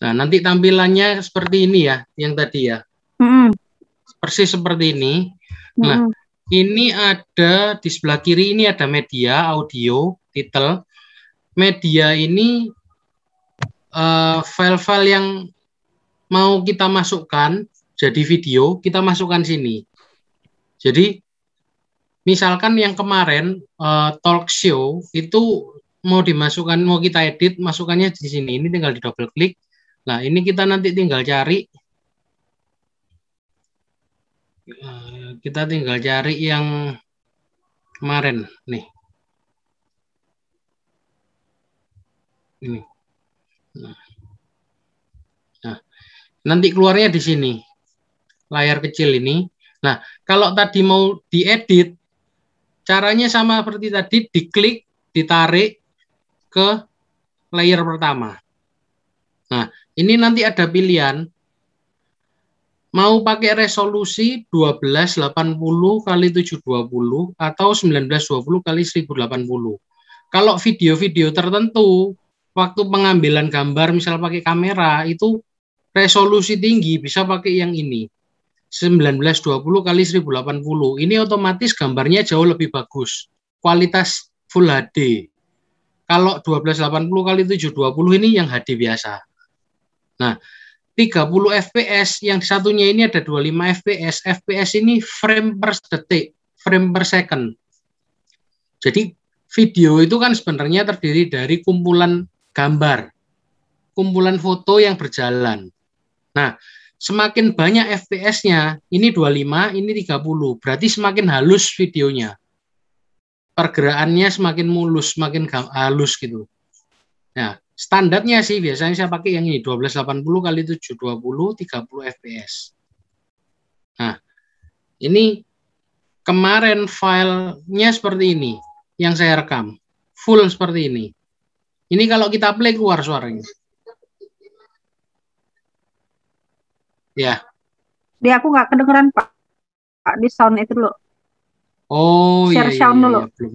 Nah, nanti tampilannya seperti ini ya, yang tadi ya. Mm. Persis seperti ini. Mm. Nah, ini ada di sebelah kiri ini ada media, audio, title. Media ini eh, file-file uh, yang mau kita masukkan jadi video, kita masukkan sini. Jadi misalkan yang kemarin uh, talk show itu mau dimasukkan mau kita edit masukannya di sini ini tinggal di double klik nah ini kita nanti tinggal cari eh, kita tinggal cari yang kemarin nih ini nah. nah nanti keluarnya di sini layar kecil ini nah kalau tadi mau diedit caranya sama seperti tadi diklik ditarik ke layer pertama. Nah, ini nanti ada pilihan mau pakai resolusi 1280 kali 720 atau 1920 kali 1080. Kalau video-video tertentu waktu pengambilan gambar misal pakai kamera itu resolusi tinggi bisa pakai yang ini 1920 kali 1080 ini otomatis gambarnya jauh lebih bagus kualitas Full HD kalau 1280 kali 720 ini yang HD biasa. Nah, 30 fps yang satunya ini ada 25 fps. fps ini frame per detik, frame per second. Jadi video itu kan sebenarnya terdiri dari kumpulan gambar, kumpulan foto yang berjalan. Nah, semakin banyak FPS-nya, ini 25, ini 30, berarti semakin halus videonya pergerakannya semakin mulus, semakin halus gitu. Nah, standarnya sih biasanya saya pakai yang ini 1280 kali 720 30 fps. Nah, ini kemarin filenya seperti ini yang saya rekam. Full seperti ini. Ini kalau kita play keluar suaranya. Ya. Dia aku nggak kedengeran Pak. Pak di sound itu loh. Oh iya, share iya, sound iya, dulu. Iya, belum.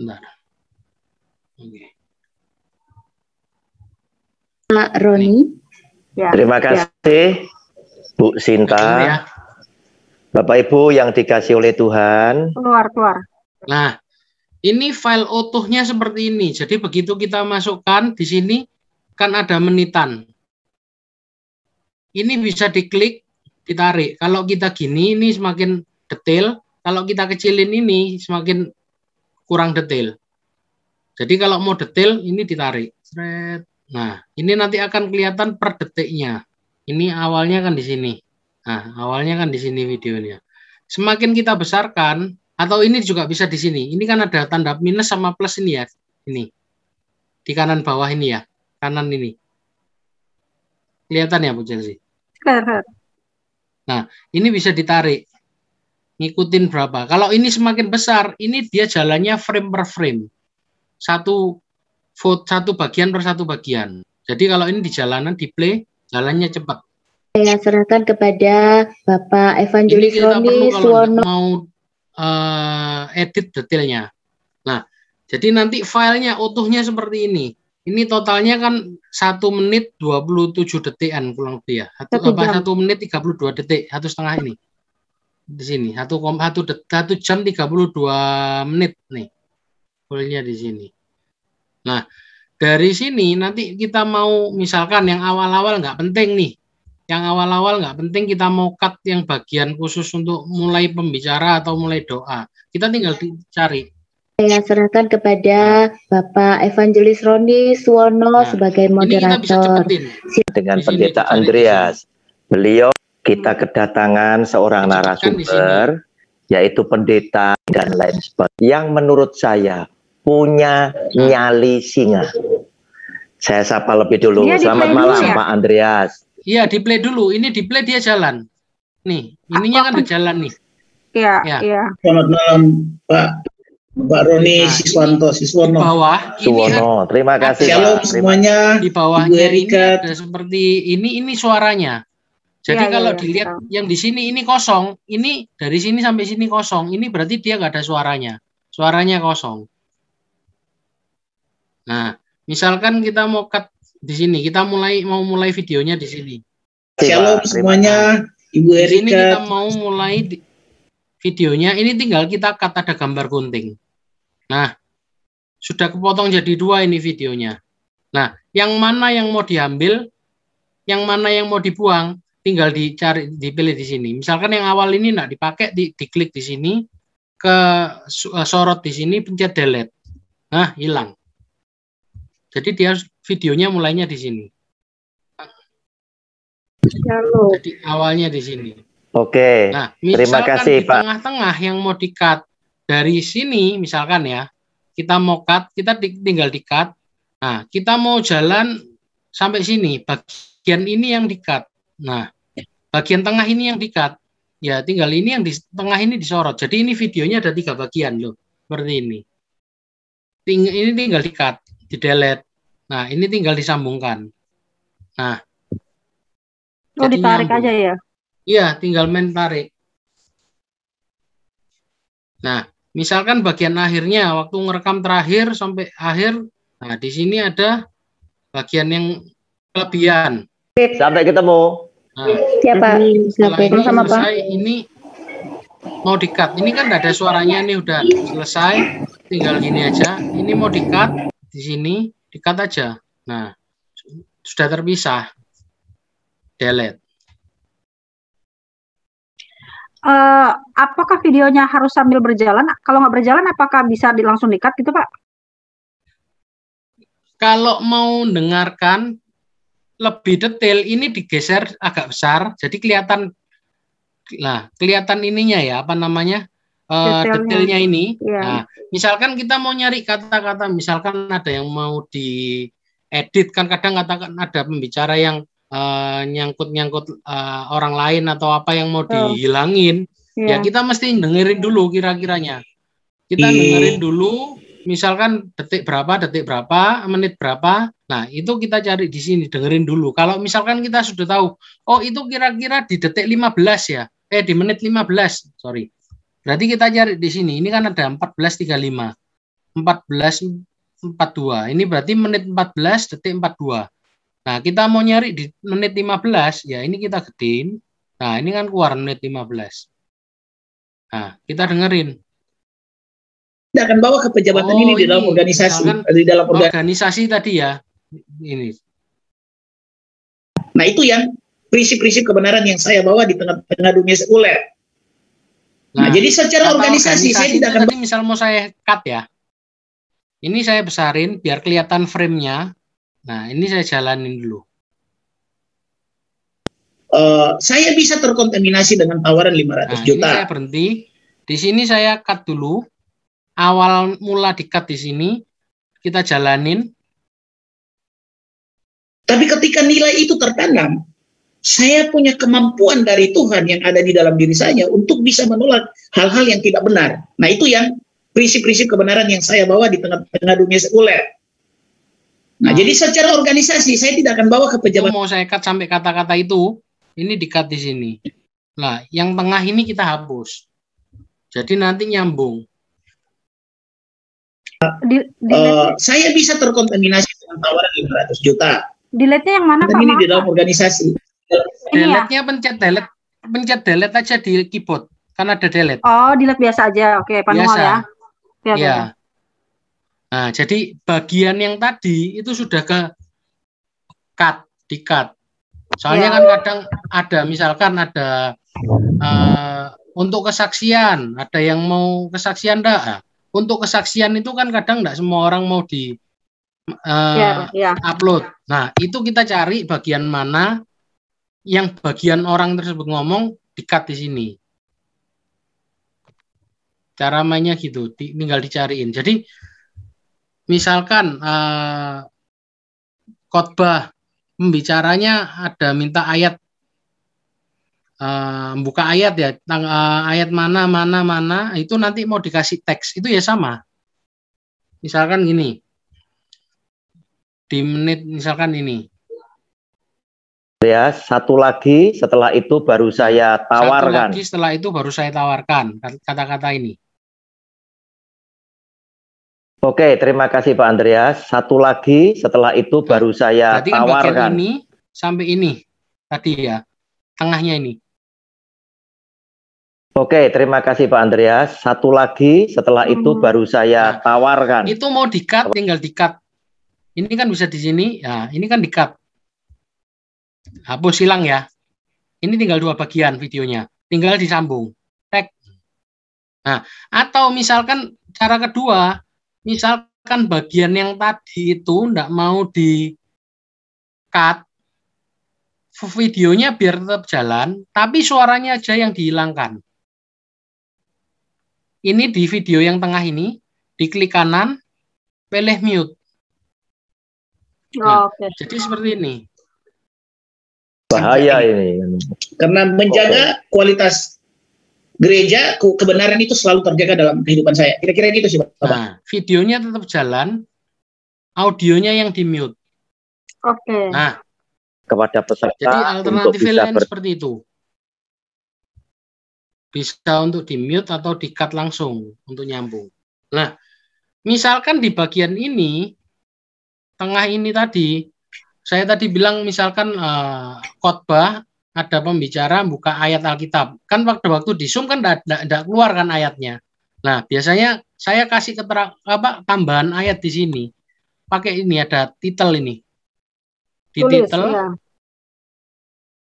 Bentar. Oke. Okay. Mak Roni. Ya. Terima ya. kasih ya. Bu Sinta. Ya. Bapak Ibu yang dikasih oleh Tuhan. Keluar, keluar. Nah, ini file utuhnya seperti ini. Jadi begitu kita masukkan di sini kan ada menitan. Ini bisa diklik, ditarik. Kalau kita gini ini semakin detail, kalau kita kecilin ini semakin kurang detail. Jadi kalau mau detail ini ditarik. Nah, ini nanti akan kelihatan per detiknya. Ini awalnya kan di sini. Nah, awalnya kan di sini videonya. Semakin kita besarkan atau ini juga bisa di sini. Ini kan ada tanda minus sama plus ini ya. Ini. Di kanan bawah ini ya. Kanan ini. Kelihatan ya Bu Chelsea? Nah, ini bisa ditarik ngikutin berapa. Kalau ini semakin besar, ini dia jalannya frame per frame. Satu vote satu bagian per satu bagian. Jadi kalau ini di jalanan di play, jalannya cepat. Saya serahkan kepada Bapak Evangelis Roni Suwono. Mau uh, edit detailnya. Nah, jadi nanti filenya utuhnya seperti ini. Ini totalnya kan satu menit 27 detikan kurang lebih ya. Satu, apa, 1 menit 32 detik, satu setengah ini di sini satu 1 jam 32 menit nih. Fullnya di sini. Nah, dari sini nanti kita mau misalkan yang awal-awal nggak penting nih. Yang awal-awal nggak penting kita mau cut yang bagian khusus untuk mulai pembicara atau mulai doa. Kita tinggal dicari saya serahkan kepada Bapak Evangelis Roni Suwono nah, sebagai moderator. Dengan Pendeta Andreas, beliau kita kedatangan seorang narasumber yaitu pendeta dan lain sebagainya yang menurut saya punya hmm. nyali singa. Saya sapa lebih dulu. Ya, Selamat malam ya? Pak Andreas. Iya, di play dulu. Ini di play dia jalan. Nih, ininya kan berjalan nih. Iya, ya. iya. Ya. Selamat malam Pak Pak Roni nah, Siswanto Siswono. Di bawah Suwono. Kan. Terima kasih. Shalom semuanya. Di bawahnya Erika. ini ada seperti ini ini suaranya. Jadi ya, kalau ya, dilihat ya. yang di sini ini kosong, ini dari sini sampai sini kosong, ini berarti dia nggak ada suaranya, suaranya kosong. Nah, misalkan kita mau cut di sini, kita mulai mau mulai videonya di sini. Kalau semuanya, Ibu Erika. Di sini kita mau mulai videonya, ini tinggal kita cut ada gambar gunting. Nah, sudah kepotong jadi dua ini videonya. Nah, yang mana yang mau diambil, yang mana yang mau dibuang, tinggal dicari dipilih di sini. Misalkan yang awal ini nak dipakai di diklik di sini ke eh, sorot di sini pencet delete. Nah, hilang. Jadi dia videonya mulainya di sini. Halo. Jadi awalnya di sini. Oke. Nah, terima kasih di Pak. tengah-tengah yang mau di-cut dari sini misalkan ya, kita mau cut, kita tinggal di, cut Nah, kita mau jalan sampai sini bagian ini yang di-cut. Nah, bagian tengah ini yang dikat. Ya, tinggal ini yang di tengah ini disorot. Jadi ini videonya ada tiga bagian loh, seperti ini. Ting ini tinggal dikat, di delete. Nah, ini tinggal disambungkan. Nah, Oh, ditarik aja ya? Iya, tinggal main tarik. Nah, misalkan bagian akhirnya waktu ngerekam terakhir sampai akhir, nah di sini ada bagian yang kelebihan. Sampai ketemu. Nah, siapa? Setelah ini sama selesai ini mau dikat. Ini kan ada suaranya nih udah selesai. Tinggal gini aja. Ini mau dikat di sini, dikat aja. Nah, sudah terpisah. Delete. Uh, apakah videonya harus sambil berjalan? Kalau nggak berjalan, apakah bisa langsung dikat gitu, Pak? Kalau mau dengarkan, lebih detail ini digeser agak besar jadi kelihatan nah kelihatan ininya ya apa namanya uh, detailnya. ini ya. nah misalkan kita mau nyari kata-kata misalkan ada yang mau diedit kan kadang katakan ada pembicara yang uh, nyangkut-nyangkut uh, orang lain atau apa yang mau oh. dihilangin ya. ya kita mesti dengerin dulu kira-kiranya kita iya. dengerin dulu misalkan detik berapa detik berapa menit berapa Nah, itu kita cari di sini, dengerin dulu. Kalau misalkan kita sudah tahu, oh itu kira-kira di detik 15 ya, eh di menit 15, sorry. Berarti kita cari di sini, ini kan ada 14.35, 14.42. Ini berarti menit 14, detik 42. Nah, kita mau nyari di menit 15, ya ini kita gedein. Nah, ini kan keluar menit 15. Nah, kita dengerin kita akan bawa ke pejabatan oh, ini di dalam oh, iya. organisasi misalkan, di dalam organisasi tadi ya ini. Nah itu yang prinsip-prinsip kebenaran yang saya bawa di tengah-tengah dunia sekuler. Nah, nah jadi secara organisasi, organisasi saya tidak akan. Tadi misal mau saya cut ya, ini saya besarin biar kelihatan frame-nya. Nah ini saya jalanin dulu. Uh, saya bisa terkontaminasi dengan tawaran 500 nah, juta. Ini saya berhenti. Di sini saya cut dulu. Awal mula dikat di sini kita jalanin tapi ketika nilai itu tertanam, saya punya kemampuan dari Tuhan yang ada di dalam diri saya untuk bisa menolak hal-hal yang tidak benar. Nah itu yang prinsip-prinsip kebenaran yang saya bawa di tengah-tengah dunia sekuler. Nah, nah, jadi secara organisasi saya tidak akan bawa ke pejabat. Mau saya cut sampai kata-kata itu, ini dikat di sini. Nah, yang tengah ini kita hapus. Jadi nanti nyambung. uh, saya bisa terkontaminasi dengan tawaran 500 juta. Delete-nya yang mana? pak? ini di dalam organisasi. Ya? Delete-nya pencet delete, pencet delete aja di keyboard karena ada delete. Oh, delete biasa aja. Oke, okay, panual biasa. ya. Iya. Ya. Nah, jadi bagian yang tadi itu sudah ke cut, di cut. Soalnya iya. kan kadang ada misalkan ada uh, untuk kesaksian, ada yang mau kesaksian enggak? Nah, untuk kesaksian itu kan kadang enggak semua orang mau di yeah, yeah. Ya. upload. Nah, itu kita cari bagian mana yang bagian orang tersebut ngomong dikat di sini. Cara mainnya gitu, tinggal dicariin. Jadi misalkan uh, khotbah pembicaranya ada minta ayat uh, buka ayat ya tang, uh, ayat mana mana mana itu nanti mau dikasih teks itu ya sama misalkan gini di menit misalkan ini. Ya, satu lagi setelah itu baru saya tawarkan. Satu lagi setelah itu baru saya tawarkan kata-kata ini. Oke, terima kasih Pak Andreas. Satu lagi setelah itu baru saya Berarti tawarkan. Bagian ini sampai ini tadi ya, tengahnya ini. Oke, terima kasih Pak Andreas. Satu lagi setelah itu hmm. baru saya nah, tawarkan. Itu mau dikat, tinggal dikat ini kan bisa di sini, ya, ini kan di cut. Hapus silang ya. Ini tinggal dua bagian videonya. Tinggal disambung. Tag. Nah, atau misalkan cara kedua, misalkan bagian yang tadi itu tidak mau di cut, videonya biar tetap jalan, tapi suaranya aja yang dihilangkan. Ini di video yang tengah ini, diklik kanan, pilih mute. Nah, oh, okay. Jadi seperti ini. Bahaya ini. Karena menjaga okay. kualitas gereja, kebenaran itu selalu terjaga dalam kehidupan saya. Kira-kira gitu sih, Pak. Nah, videonya tetap jalan, audionya yang di mute. Oke. Okay. Nah, kepada peserta Jadi alternatif lain ber... seperti itu. Bisa untuk di mute atau di cut langsung untuk nyambung. Nah, misalkan di bagian ini tengah ini tadi saya tadi bilang misalkan uh, khotbah ada pembicara buka ayat Alkitab kan waktu waktu di zoom kan tidak keluar kan ayatnya nah biasanya saya kasih keterang apa tambahan ayat di sini pakai ini ada titel ini di titel ya.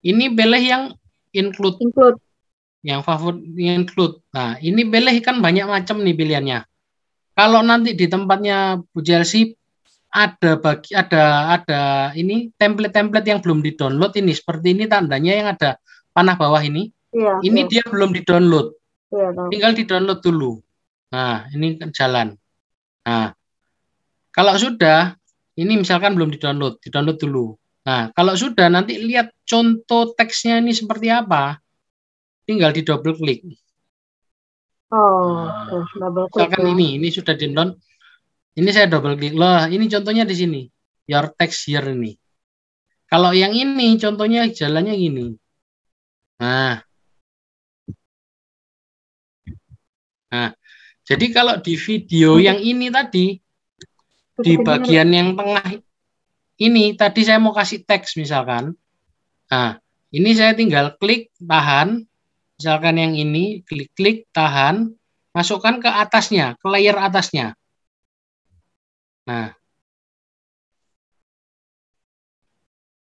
ini beleh yang include, include. yang favorit include nah ini beleh kan banyak macam nih pilihannya kalau nanti di tempatnya Bu Chelsea ada bagi ada ada ini template-template yang belum di-download ini seperti ini tandanya yang ada panah bawah ini. Iya. Ini iya. dia belum di-download. Iya, Tinggal di-download dulu. Nah, ini kan jalan. Nah, kalau sudah ini misalkan belum di-download, di-download dulu. Nah, kalau sudah nanti lihat contoh teksnya ini seperti apa. Tinggal di double klik. Oh, nah, double klik. Misalkan ya. ini, ini sudah di-download ini saya double klik. Loh, ini contohnya di sini. Your text here ini. Kalau yang ini contohnya jalannya gini. Nah. Nah, jadi kalau di video yang ini tadi di bagian yang tengah ini tadi saya mau kasih teks misalkan. Nah, ini saya tinggal klik tahan misalkan yang ini klik-klik tahan masukkan ke atasnya, ke layer atasnya. Nah.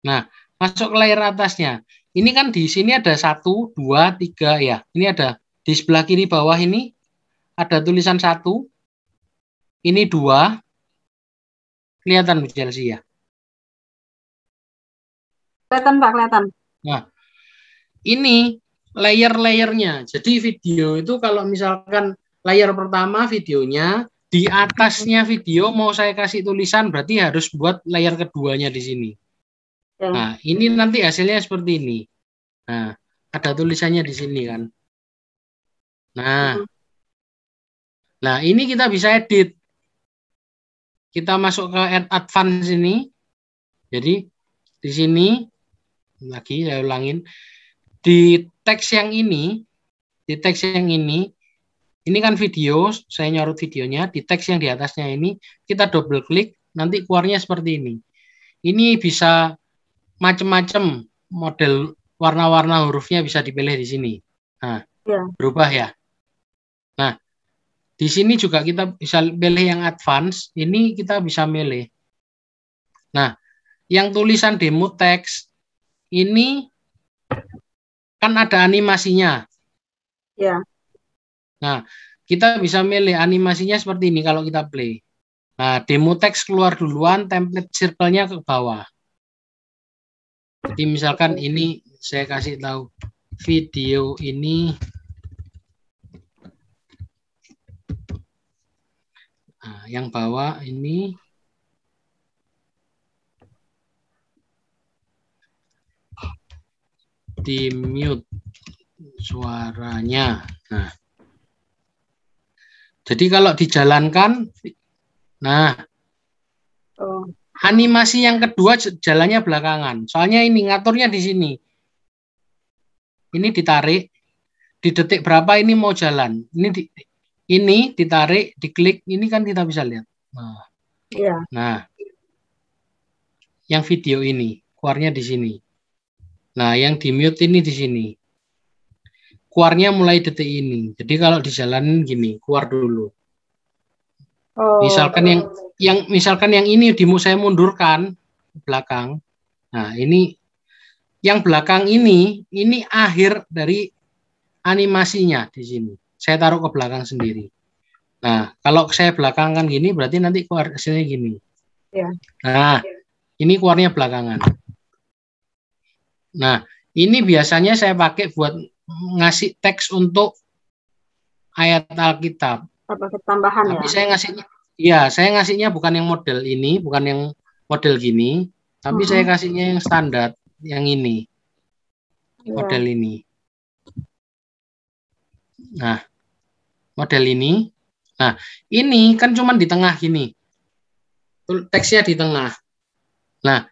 Nah, masuk ke layer atasnya. Ini kan di sini ada satu, dua, tiga ya. Ini ada di sebelah kiri bawah ini ada tulisan satu. Ini dua. Kelihatan Bu Chelsea ya? Kelihatan Pak, kelihatan. Nah, ini layer-layernya. Jadi video itu kalau misalkan layer pertama videonya, di atasnya video mau saya kasih tulisan berarti harus buat layar keduanya di sini. Ya. Nah, ini nanti hasilnya seperti ini. Nah, ada tulisannya di sini kan. Nah. Ya. Nah, ini kita bisa edit. Kita masuk ke add advance ini. Jadi di sini lagi saya ulangin di teks yang ini, di teks yang ini ini kan video, saya nyorot videonya, di teks yang di atasnya ini, kita double klik, nanti keluarnya seperti ini. Ini bisa macam-macam model warna-warna hurufnya bisa dipilih di sini. Nah, ya. berubah ya. Nah, di sini juga kita bisa pilih yang advance, ini kita bisa milih. Nah, yang tulisan demo teks ini kan ada animasinya. Ya. Nah, kita bisa milih animasinya seperti ini kalau kita play. Nah, demo teks keluar duluan, template circle-nya ke bawah. Jadi misalkan ini saya kasih tahu video ini nah, yang bawah ini di mute suaranya. Nah, jadi kalau dijalankan, nah oh. animasi yang kedua jalannya belakangan. Soalnya ini ngaturnya di sini. Ini ditarik di detik berapa ini mau jalan. Ini di, ini ditarik, diklik, ini kan kita bisa lihat. Nah. Yeah. Nah. Yang video ini keluarnya di sini. Nah, yang di mute ini di sini keluarnya mulai detik ini. Jadi kalau di jalan gini, keluar dulu. Oh. Misalkan yang yang misalkan yang ini di saya mundurkan belakang. Nah, ini yang belakang ini ini akhir dari animasinya di sini. Saya taruh ke belakang sendiri. Nah, kalau saya belakang gini berarti nanti keluar sini gini. Ya. Nah, ya. ini keluarnya belakangan. Nah, ini biasanya saya pakai buat ngasih teks untuk ayat Alkitab. Tambahan tapi ya. saya ngasihnya ya, saya ngasihnya bukan yang model ini, bukan yang model gini, tapi hmm. saya kasihnya yang standar yang ini. Yeah. Model ini. Nah, model ini. Nah, ini kan cuman di tengah gini. Teksnya di tengah. Nah,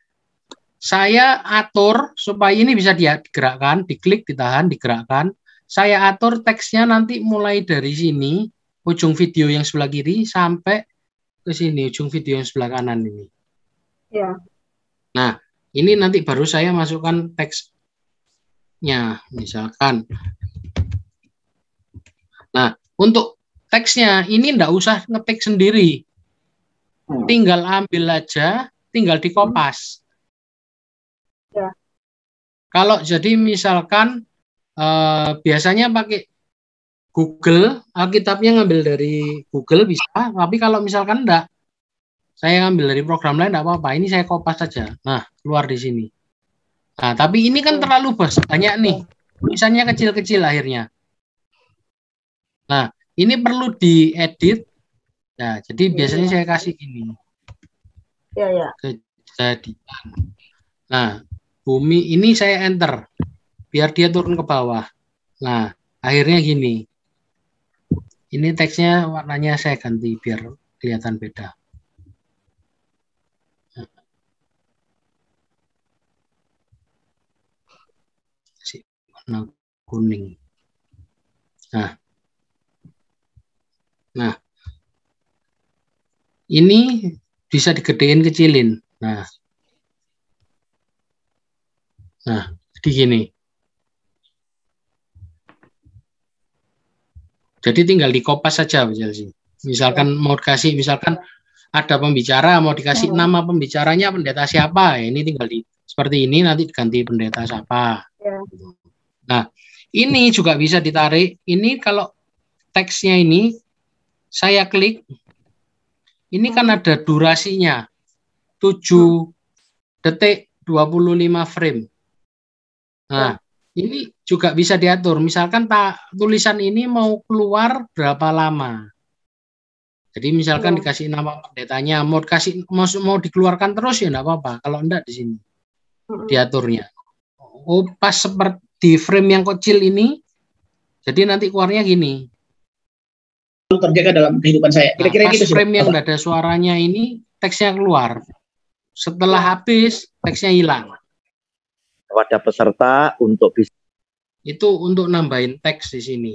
saya atur supaya ini bisa digerakkan, diklik, ditahan, digerakkan. Saya atur teksnya nanti mulai dari sini, ujung video yang sebelah kiri sampai ke sini, ujung video yang sebelah kanan ini. Ya. Nah, ini nanti baru saya masukkan teksnya, misalkan. Nah, untuk teksnya ini ndak usah ngetik sendiri. Hmm. Tinggal ambil aja, tinggal dikopas. Kalau jadi misalkan eh, biasanya pakai Google, Alkitabnya ngambil dari Google bisa, tapi kalau misalkan enggak, saya ngambil dari program lain enggak apa-apa. Ini saya kopas saja. Nah, keluar di sini. Nah, tapi ini kan terlalu bos, banyak nih. Tulisannya kecil-kecil akhirnya. Nah, ini perlu diedit. Nah, jadi iya. biasanya saya kasih ini. Ya, ya. Kejadian. Nah, bumi ini saya enter biar dia turun ke bawah. Nah, akhirnya gini. Ini teksnya warnanya saya ganti biar kelihatan beda. warna kuning. Nah, nah, ini bisa digedein kecilin. Nah, Nah, jadi gini. Jadi tinggal dikopas saja, Misalkan ya. mau dikasih, misalkan ada pembicara mau dikasih ya. nama pembicaranya pendeta siapa, ya, ini tinggal di seperti ini nanti diganti pendeta siapa. Nah, ini juga bisa ditarik. Ini kalau teksnya ini saya klik, ini kan hmm. ada durasinya 7 detik 25 frame. Nah, ini juga bisa diatur. Misalkan Pak tulisan ini mau keluar berapa lama. Jadi misalkan ya. dikasih nama pendetanya, mau kasih mau, mau dikeluarkan terus ya enggak apa-apa. Kalau enggak di sini diaturnya. Oh, pas seperti frame yang kecil ini, jadi nanti keluarnya gini. Terjaga dalam kehidupan saya. Nah, Kira-kira nah, gitu. Frame yang enggak ada suaranya ini teksnya keluar. Setelah iya. habis teksnya hilang kepada peserta untuk bisa itu untuk nambahin teks di sini.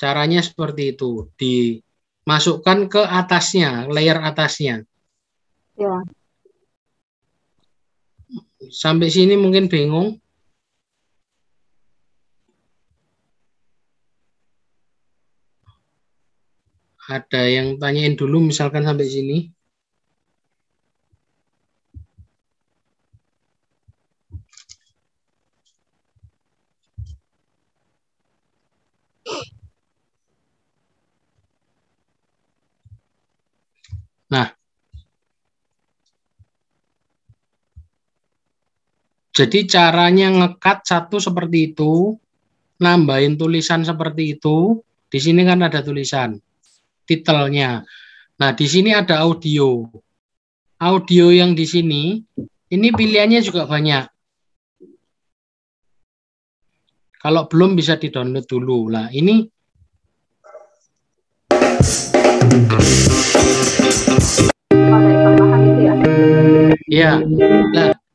Caranya seperti itu, dimasukkan ke atasnya, layer atasnya. Ya. Sampai sini mungkin bingung. ada yang tanyain dulu misalkan sampai sini. Nah, Jadi caranya ngekat satu seperti itu, nambahin tulisan seperti itu. Di sini kan ada tulisan titelnya. Nah, di sini ada audio. Audio yang di sini ini pilihannya juga banyak. Kalau belum bisa di-download dulu. Lah, ini Iya.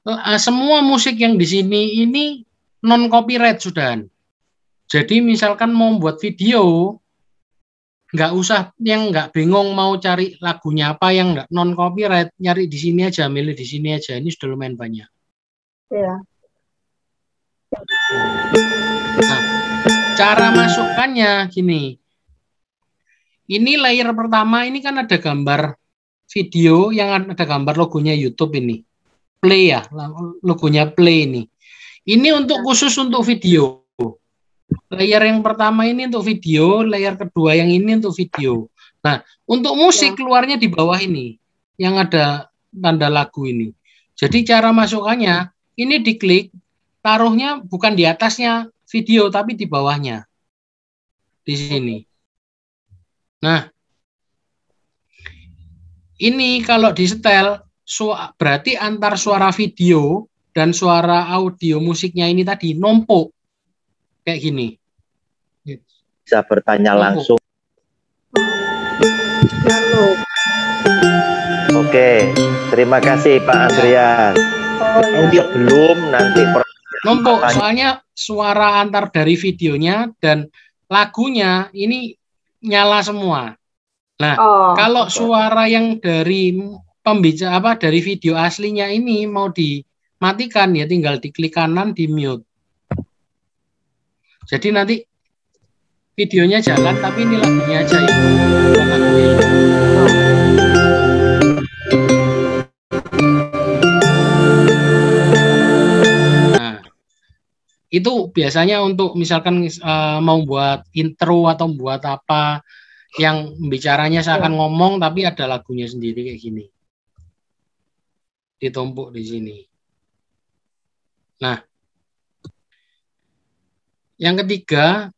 Nah, eh, semua musik yang di sini ini non copyright sudah. Jadi misalkan mau buat video, nggak usah yang nggak bingung mau cari lagunya apa yang nggak non copyright, nyari di sini aja, milih di sini aja. Ini sudah lumayan banyak. Iya. Nah, cara masukkannya gini. Ini layer pertama ini kan ada gambar video yang ada gambar logonya YouTube ini. Play ya, logonya Play ini. Ini untuk khusus untuk video. Layer yang pertama ini untuk video, layer kedua yang ini untuk video. Nah, untuk musik ya. keluarnya di bawah ini yang ada tanda lagu ini. Jadi cara masukannya ini diklik, taruhnya bukan di atasnya video tapi di bawahnya. Di sini. Nah, ini kalau di setel berarti antar suara video dan suara audio musiknya ini tadi nompo kayak gini. Bisa bertanya nompo. langsung. Oke, Oke, terima kasih Pak Andreas. Oh, ya. belum nanti nompo, soalnya suara antar dari videonya dan lagunya ini nyala semua. Nah, oh, kalau okay. suara yang dari pembicara apa dari video aslinya ini mau dimatikan ya tinggal diklik kanan di mute. Jadi nanti videonya jalan tapi ini lagunya aja itu. Oh. itu biasanya untuk misalkan uh, mau buat intro atau buat apa yang bicaranya saya akan ngomong tapi ada lagunya sendiri kayak gini ditumpuk di sini. Nah, yang ketiga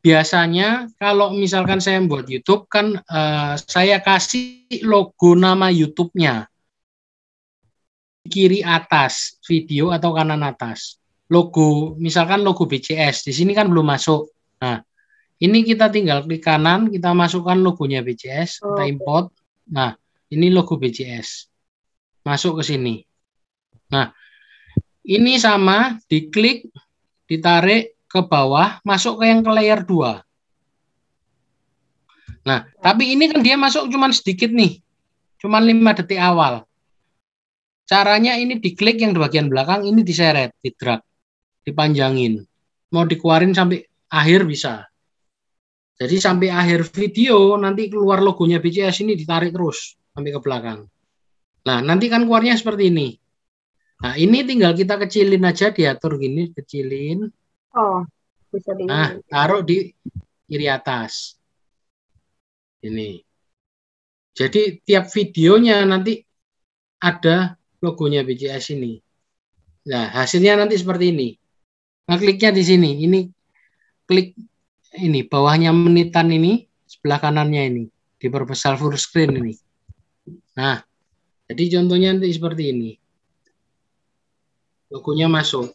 biasanya kalau misalkan saya buat YouTube kan uh, saya kasih logo nama YouTube-nya kiri atas video atau kanan atas logo misalkan logo BCS di sini kan belum masuk. Nah, ini kita tinggal klik kanan, kita masukkan logonya BCS, kita import. Nah, ini logo BCS. Masuk ke sini. Nah, ini sama diklik, ditarik ke bawah, masuk ke yang ke layer 2. Nah, tapi ini kan dia masuk cuman sedikit nih. Cuman 5 detik awal. Caranya ini diklik yang di bagian belakang, ini diseret, di drag dipanjangin. Mau dikeluarin sampai akhir bisa. Jadi sampai akhir video nanti keluar logonya BCS ini ditarik terus sampai ke belakang. Nah, nanti kan keluarnya seperti ini. Nah, ini tinggal kita kecilin aja diatur gini, kecilin. Oh, bisa di Nah, taruh di kiri atas. Ini. Jadi tiap videonya nanti ada logonya BCS ini. Nah, hasilnya nanti seperti ini ngekliknya di sini. Ini klik ini bawahnya menitan ini sebelah kanannya ini di diperbesar full screen ini. Nah, jadi contohnya nanti seperti ini. Logonya masuk.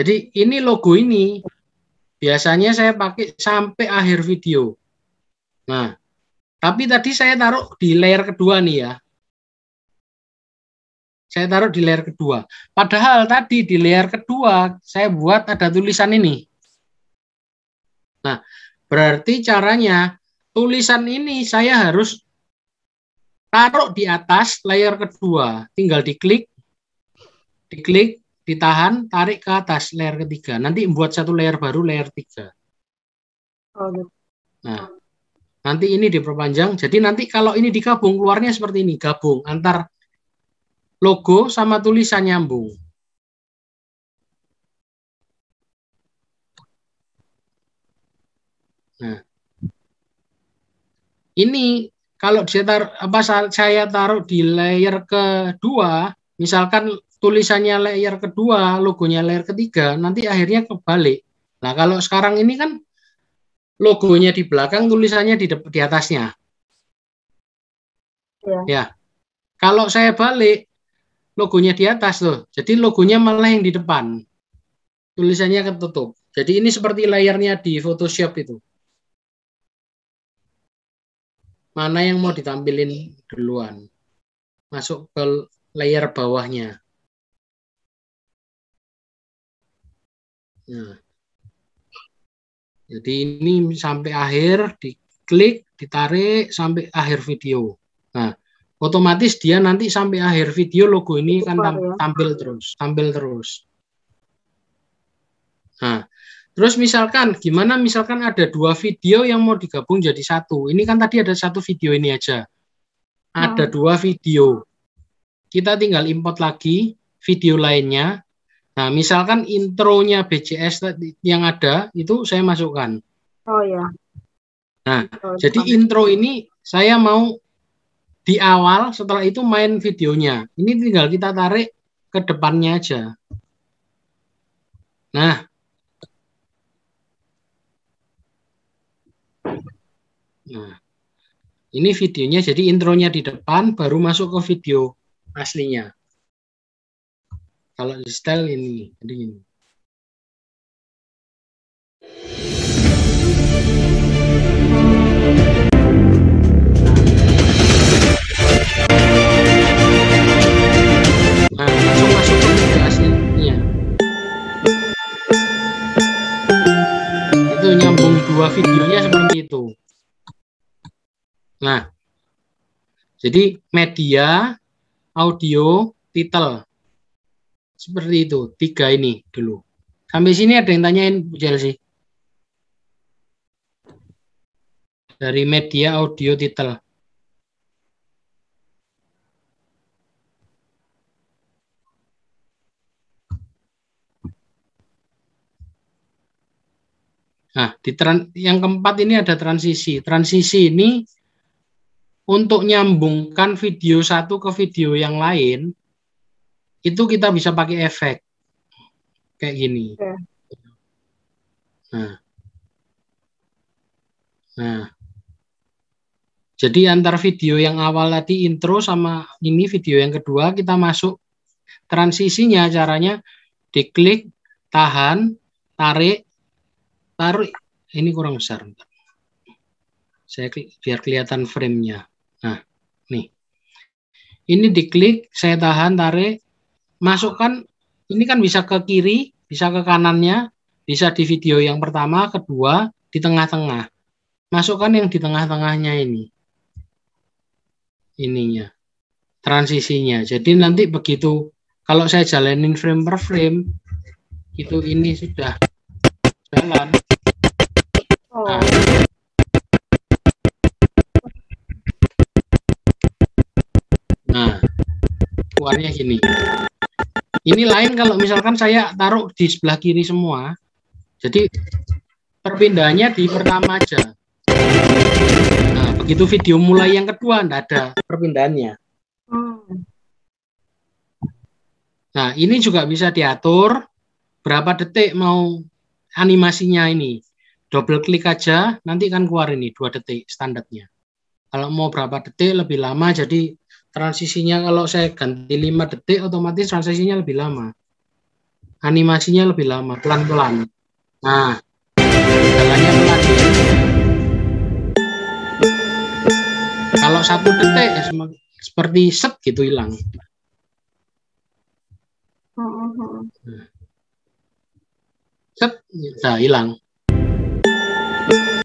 Jadi ini logo ini biasanya saya pakai sampai akhir video. Nah, tapi tadi saya taruh di layer kedua nih ya, saya taruh di layer kedua. Padahal tadi di layer kedua saya buat ada tulisan ini. Nah, berarti caranya tulisan ini saya harus taruh di atas layer kedua, tinggal diklik, diklik, ditahan, tarik ke atas layer ketiga. Nanti buat satu layer baru layer tiga. Oh, gitu. Nah, nanti ini diperpanjang. Jadi nanti kalau ini digabung keluarnya seperti ini, gabung antar logo sama tulisan nyambung. Nah, ini kalau saya taruh, apa saya taruh di layer kedua, misalkan tulisannya layer kedua, logonya layer ketiga, nanti akhirnya kebalik. Nah, kalau sekarang ini kan logonya di belakang, tulisannya di di atasnya. Ya. ya. Kalau saya balik, logonya di atas loh. Jadi logonya malah yang di depan. Tulisannya ketutup. Jadi ini seperti layarnya di Photoshop itu. Mana yang mau ditampilin duluan? Masuk ke layar bawahnya. Nah. Jadi ini sampai akhir diklik, ditarik sampai akhir video. Nah, otomatis dia nanti sampai akhir video logo ini akan tam ya? tampil terus, tampil terus. Nah, terus misalkan gimana misalkan ada dua video yang mau digabung jadi satu. Ini kan tadi ada satu video ini aja. Ada nah. dua video. Kita tinggal import lagi video lainnya. Nah, misalkan intronya BCS yang ada itu saya masukkan. Oh ya. Nah, oh, jadi intro ini saya mau di awal setelah itu main videonya. Ini tinggal kita tarik ke depannya aja. Nah. Nah. Ini videonya jadi intronya di depan baru masuk ke video aslinya. Kalau di style ini, jadi ini. dua videonya seperti itu. Nah, jadi media, audio, titel. Seperti itu, tiga ini dulu. Sampai sini ada yang tanyain, Bu Chelsea? Dari media, audio, titel. Nah, di yang keempat ini ada transisi. Transisi ini untuk nyambungkan video satu ke video yang lain itu kita bisa pakai efek kayak gini. Nah. Nah. Jadi antar video yang awal tadi intro sama ini video yang kedua kita masuk transisinya caranya diklik, tahan, tarik, taruh ini kurang besar. Saya klik, biar kelihatan framenya. Nah, nih. Ini diklik, saya tahan, tarik, masukkan. Ini kan bisa ke kiri, bisa ke kanannya, bisa di video yang pertama, kedua, di tengah-tengah. Masukkan yang di tengah-tengahnya ini. Ininya. Transisinya. Jadi nanti begitu kalau saya jalanin frame per frame, itu ini sudah jalan Nah, keluarnya gini. Ini lain kalau misalkan saya taruh di sebelah kiri semua. Jadi perpindahannya di pertama aja. Nah, begitu video mulai yang kedua, tidak ada perpindahannya. Nah, ini juga bisa diatur berapa detik mau animasinya ini double klik aja, nanti kan keluar ini dua detik standarnya. Kalau mau berapa detik lebih lama, jadi transisinya kalau saya ganti lima detik, otomatis transisinya lebih lama. Animasinya lebih lama, pelan-pelan. Nah, jalannya pelan. Kalau satu detik, eh, seperti set gitu hilang. Mm-hmm. Set, ya, nah hilang.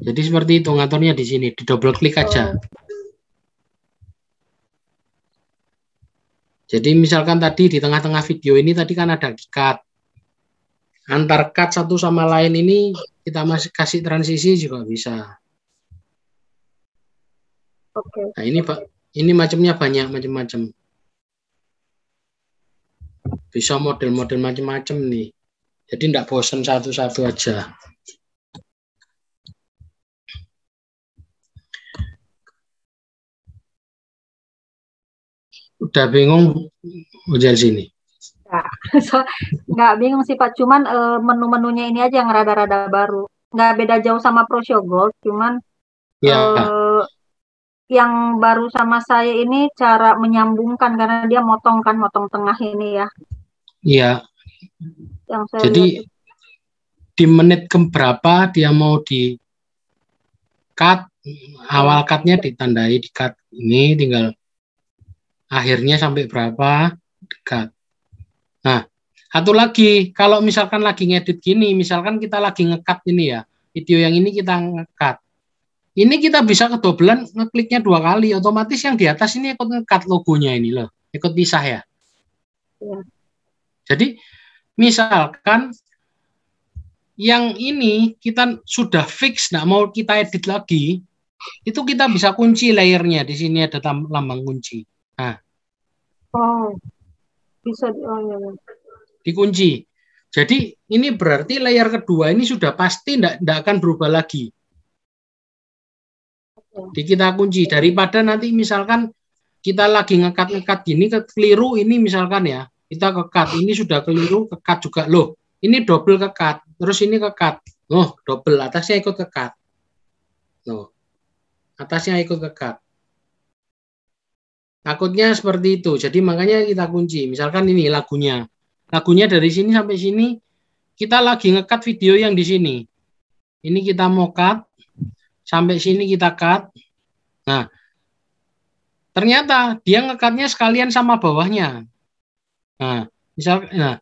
Jadi seperti itu ngaturnya di sini, di double klik aja. Oh. Jadi misalkan tadi di tengah-tengah video ini tadi kan ada cut. Antar cut satu sama lain ini kita masih kasih transisi juga bisa. Oke. Nah, ini Pak, ini macamnya banyak macam-macam. Bisa model-model macam-macam nih. Jadi tidak bosan satu-satu aja. udah bingung ujian sini ya, nggak bingung sih pak cuman eh, menu-menunya ini aja yang rada-rada baru nggak beda jauh sama Proshow Gold cuman ya. ya. Eh, yang baru sama saya ini cara menyambungkan karena dia motong kan motong tengah ini ya iya yang saya jadi lihat. di menit keberapa dia mau di cut awal cutnya ditandai di cut ini tinggal akhirnya sampai berapa dekat. Nah, satu lagi, kalau misalkan lagi ngedit gini, misalkan kita lagi ngekat ini ya, video yang ini kita ngekat. Ini kita bisa kedobelan ngekliknya dua kali, otomatis yang di atas ini ikut ngekat logonya ini loh, ikut pisah ya. ya. Jadi misalkan yang ini kita sudah fix, tidak mau kita edit lagi, itu kita bisa kunci layernya. Di sini ada lambang kunci. Nah. Oh. Bisa oh, ya. dikunci. Jadi ini berarti layar kedua ini sudah pasti tidak akan berubah lagi. Jadi kita kunci daripada nanti misalkan kita lagi ngekat-ngekat gini keliru ini misalkan ya kita kekat ini sudah keliru kekat juga loh ini double kekat terus ini kekat loh double atasnya ikut kekat loh atasnya ikut kekat Takutnya seperti itu. Jadi makanya kita kunci. Misalkan ini lagunya. Lagunya dari sini sampai sini kita lagi ngekat video yang di sini. Ini kita mau cut sampai sini kita cut. Nah, ternyata dia ngekatnya sekalian sama bawahnya. Nah, misal nah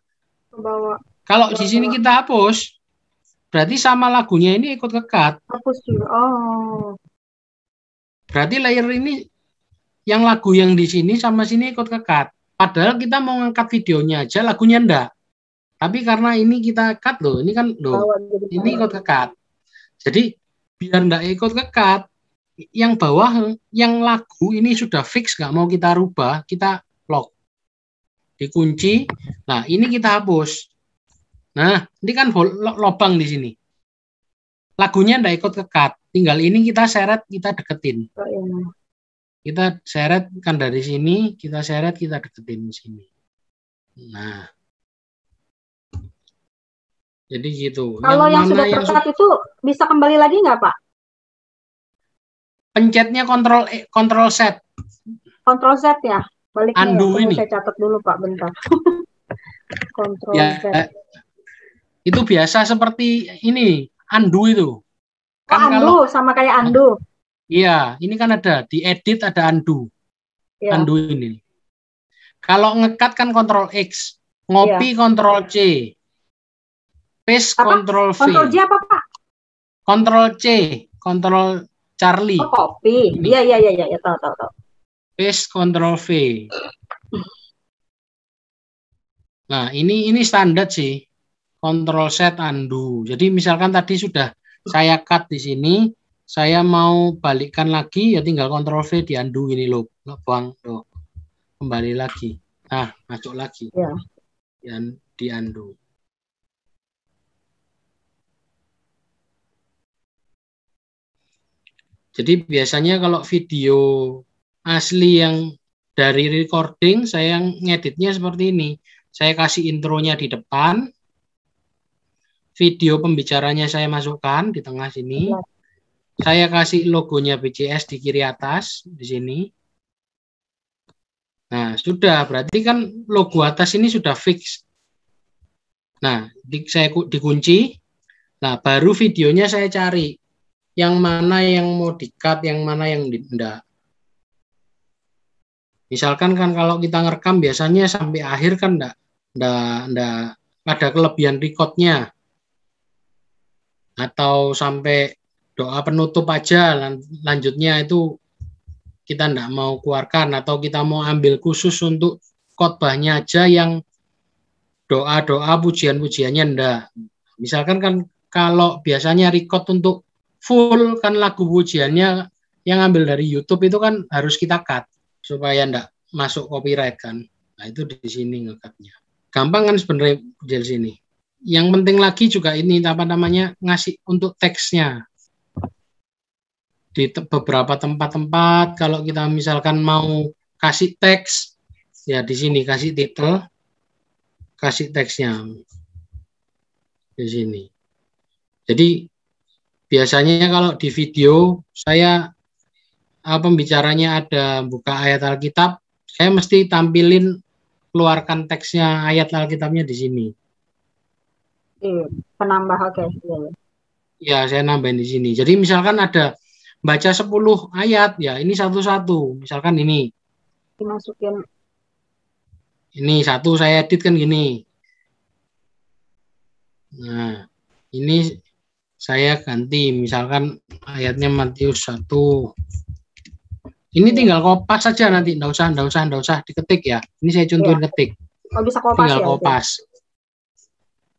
Kalau di sini kita hapus, berarti sama lagunya ini ikut ngekat. Hapus juga. Oh. Berarti layer ini yang lagu yang di sini sama sini ikut kekat. Padahal kita mau ngangkat videonya aja, lagunya ndak. Tapi karena ini kita cut loh, ini kan loh, ini ikut kekat. Jadi biar ndak ikut kekat, yang bawah, yang lagu ini sudah fix, nggak mau kita rubah, kita lock, dikunci. Nah ini kita hapus. Nah ini kan lobang di sini. Lagunya ndak ikut kekat, tinggal ini kita seret, kita deketin. Oh, iya. Kita seret kan dari sini, kita seret, kita deketin sini. Nah. Jadi gitu. Kalau yang, yang sudah yang terkat itu bisa kembali lagi nggak, Pak? Pencetnya kontrol eh, kontrol set. Kontrol set ya. Balik Andu ya, ini, ini. Saya catat dulu, Pak, bentar. kontrol ya, set. Eh, itu biasa seperti ini, andu itu. Kan oh, andu kalau, sama kayak andu. Iya, ini kan ada di edit ada undo. Ya. Undo ini. Kalau ngekat kan kontrol X, ngopi ya. kontrol C. Paste apa? kontrol V. Kontrol J apa, Pak? Kontrol C, kontrol Charlie. Oh, copy. Iya, iya, iya, iya, ya, tahu, tahu, tahu. Paste kontrol V. Nah, ini ini standar sih. Kontrol set undo. Jadi misalkan tadi sudah saya cut di sini, saya mau balikkan lagi ya tinggal kontrol V di undo ini loh buang lo kembali lagi nah masuk lagi ya. yang di undo jadi biasanya kalau video asli yang dari recording saya ngeditnya seperti ini saya kasih intronya di depan video pembicaranya saya masukkan di tengah sini ya saya kasih logonya BCS di kiri atas di sini. Nah, sudah berarti kan logo atas ini sudah fix. Nah, di, saya dikunci. Nah, baru videonya saya cari yang mana yang mau dikat, yang mana yang tidak. Misalkan kan kalau kita ngerekam biasanya sampai akhir kan enggak, enggak, enggak ada kelebihan recordnya atau sampai doa penutup aja lan, lanjutnya itu kita tidak mau keluarkan atau kita mau ambil khusus untuk khotbahnya aja yang doa-doa pujian-pujiannya ndak. Misalkan kan kalau biasanya record untuk full kan lagu pujiannya yang ambil dari YouTube itu kan harus kita cut supaya ndak masuk copyright kan. Nah itu di sini ngekatnya. Gampang kan sebenarnya di sini. Yang penting lagi juga ini apa namanya ngasih untuk teksnya di te beberapa tempat-tempat kalau kita misalkan mau kasih teks ya di sini kasih titel kasih teksnya di sini jadi biasanya kalau di video saya ah, pembicaranya ada buka ayat Alkitab saya mesti tampilin keluarkan teksnya ayat Alkitabnya di sini penambah oke okay. ya saya nambahin di sini jadi misalkan ada baca 10 ayat ya ini satu-satu misalkan ini dimasukin ini satu saya edit kan gini nah ini saya ganti misalkan ayatnya Matius 1 ini iya. tinggal kopas saja nanti enggak usah enggak usah enggak usah diketik ya ini saya contohin ya. ketik bisa kopas tinggal ya, kopas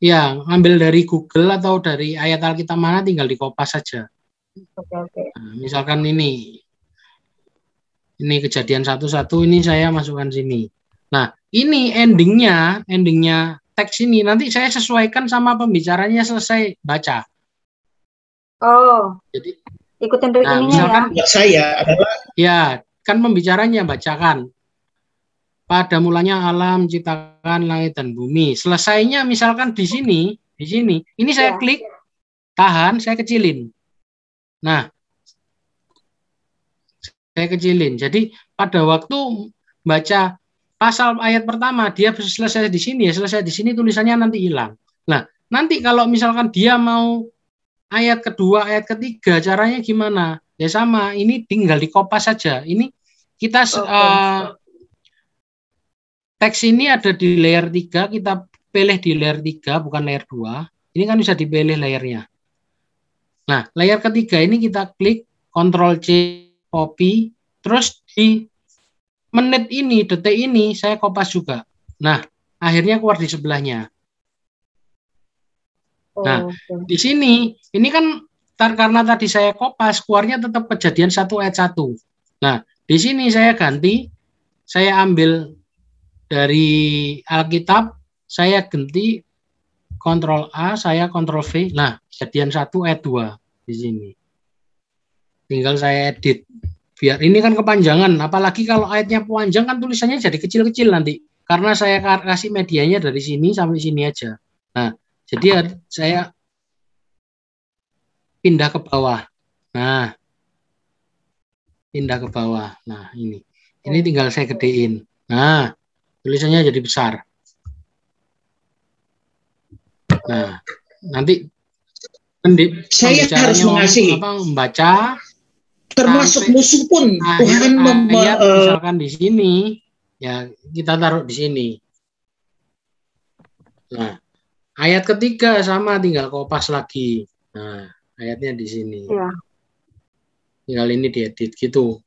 ya. ya ambil dari Google atau dari ayat Alkitab mana tinggal dikopas saja Okay, okay. Nah, misalkan ini, ini kejadian satu-satu ini saya masukkan sini. Nah, ini endingnya, endingnya teks ini nanti saya sesuaikan sama pembicaranya selesai baca. Oh. Jadi ikutin nah, ya. misalkan ya. saya adalah ya kan pembicaranya bacakan pada mulanya alam ciptakan langit dan bumi selesainya misalkan di sini di sini ini saya ya. klik tahan saya kecilin Nah, saya kecilin. Jadi pada waktu baca pasal ayat pertama dia selesai di sini ya selesai di sini tulisannya nanti hilang. Nah, nanti kalau misalkan dia mau ayat kedua, ayat ketiga caranya gimana? Ya sama, ini tinggal dikopas saja. Ini kita uh, teks ini ada di layer 3, kita pilih di layer 3 bukan layer 2. Ini kan bisa dipilih layernya. Nah, layar ketiga ini kita klik Ctrl C copy, terus di menit ini, detik ini saya kopas juga. Nah, akhirnya keluar di sebelahnya. Oh, nah, okay. di sini ini kan tar karena tadi saya kopas, keluarnya tetap kejadian satu ayat satu. Nah, di sini saya ganti, saya ambil dari Alkitab, saya ganti kontrol A, saya kontrol V. Nah, jadian satu ayat 2 di sini. Tinggal saya edit. Biar ini kan kepanjangan, apalagi kalau ayatnya panjang kan tulisannya jadi kecil-kecil nanti. Karena saya kasih medianya dari sini sampai sini aja. Nah, jadi saya pindah ke bawah. Nah, pindah ke bawah. Nah, ini. Ini ya. tinggal saya gedein. Nah, tulisannya jadi besar. Nah, nanti pendid, saya harus mengasihi. Apa, membaca termasuk musuh pun akhir, Tuhan ah, iya, membuat misalkan eh, di sini ya kita taruh di sini. Nah, ayat ketiga sama tinggal kopas lagi. Nah, ayatnya di sini. Ya. Tinggal ini diedit gitu.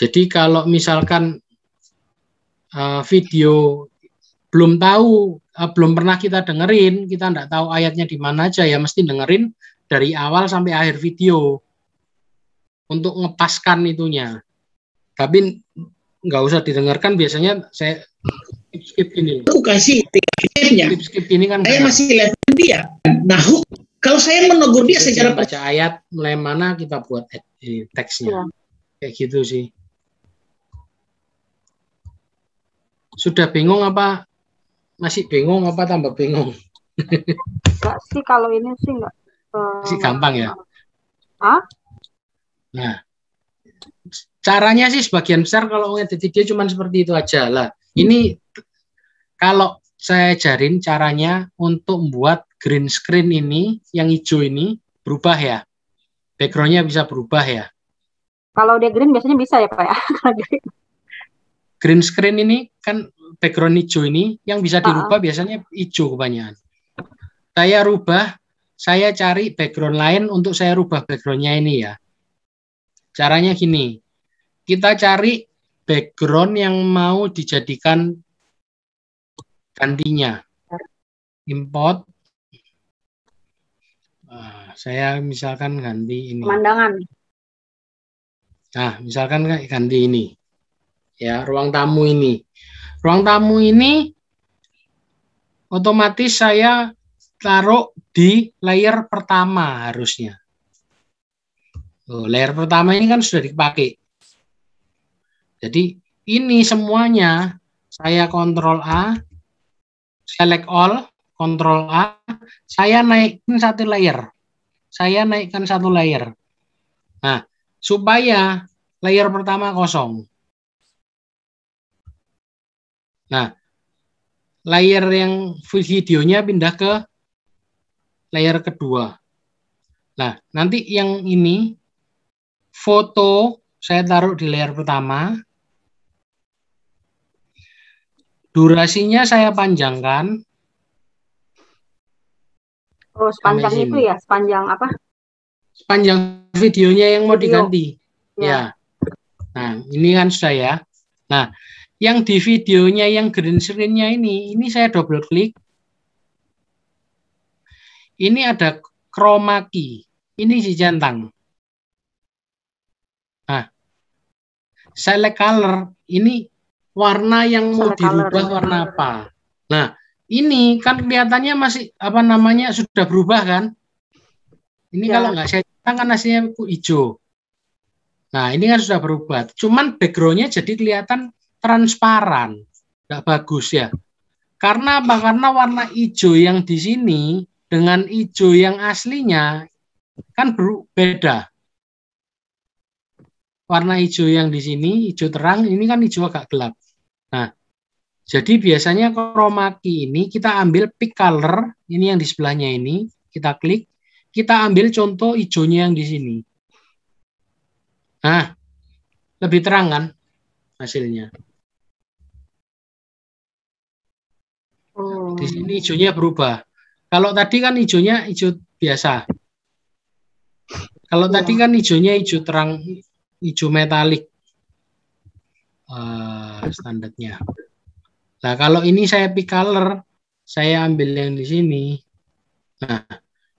Jadi kalau misalkan uh, video belum tahu, uh, belum pernah kita dengerin, kita tidak tahu ayatnya di mana aja ya, mesti dengerin dari awal sampai akhir video untuk ngepaskan itunya. Tapi nggak usah didengarkan, biasanya saya skip skip ini. tuh kasih tiketnya. Skip skip ini kan. Saya masih level dia. Nah, kalau saya menegur dia secara baca ayat mulai mana kita buat teksnya. Ya. Kayak gitu sih. Sudah bingung apa masih bingung apa tambah bingung? Enggak sih kalau ini sih enggak. Uh, masih gampang ya. Hah? Nah, caranya sih sebagian besar kalau ngedit dia cuma seperti itu aja lah. Ini kalau saya ajarin caranya untuk membuat green screen ini yang hijau ini berubah ya. Backgroundnya bisa berubah ya. Kalau dia green biasanya bisa ya Pak ya. green screen ini kan background hijau ini yang bisa dirubah uh biasanya hijau kebanyakan. Saya rubah, saya cari background lain untuk saya rubah backgroundnya ini ya. Caranya gini, kita cari background yang mau dijadikan gantinya. Import. Nah, saya misalkan ganti ini. Pemandangan. Nah, misalkan ganti ini. Ya, ruang tamu ini. Ruang tamu ini otomatis saya taruh di layer pertama harusnya. Oh, layer pertama ini kan sudah dipakai. Jadi ini semuanya saya kontrol A, select all, kontrol A, saya naikin satu layer. Saya naikkan satu layer. Nah, supaya layer pertama kosong. Nah, layer yang videonya pindah ke layer kedua. Nah, nanti yang ini foto saya taruh di layer pertama. Durasinya saya panjangkan. Oh, sepanjang itu ya, sepanjang apa? Sepanjang videonya yang mau diganti. Ya. ya. Nah, ini kan saya. Nah, yang di videonya yang green screen-nya ini, ini saya double klik. Ini ada chroma key. Ini si centang. Nah, select color ini warna yang mau select dirubah color. warna apa. Nah, ini kan kelihatannya masih apa namanya sudah berubah kan? Ini ya. kalau nggak saya centang kan hasilnya hijau. Nah, ini kan sudah berubah. Cuman backgroundnya jadi kelihatan transparan. Nggak bagus ya. Karena apa? Karena warna hijau yang di sini dengan hijau yang aslinya kan berbeda. Warna hijau yang di sini, hijau terang, ini kan hijau agak gelap. Nah, jadi biasanya chroma key ini kita ambil pick color, ini yang di sebelahnya ini, kita klik, kita ambil contoh hijaunya yang di sini. Nah, lebih terang kan hasilnya. Di hmm. sini hijaunya berubah. Kalau tadi kan hijaunya hijau biasa. Kalau ya. tadi iya. kan hijaunya hijau terang, hijau metalik uh, standarnya. Nah kalau ini saya pick color, saya ambil yang di sini. Nah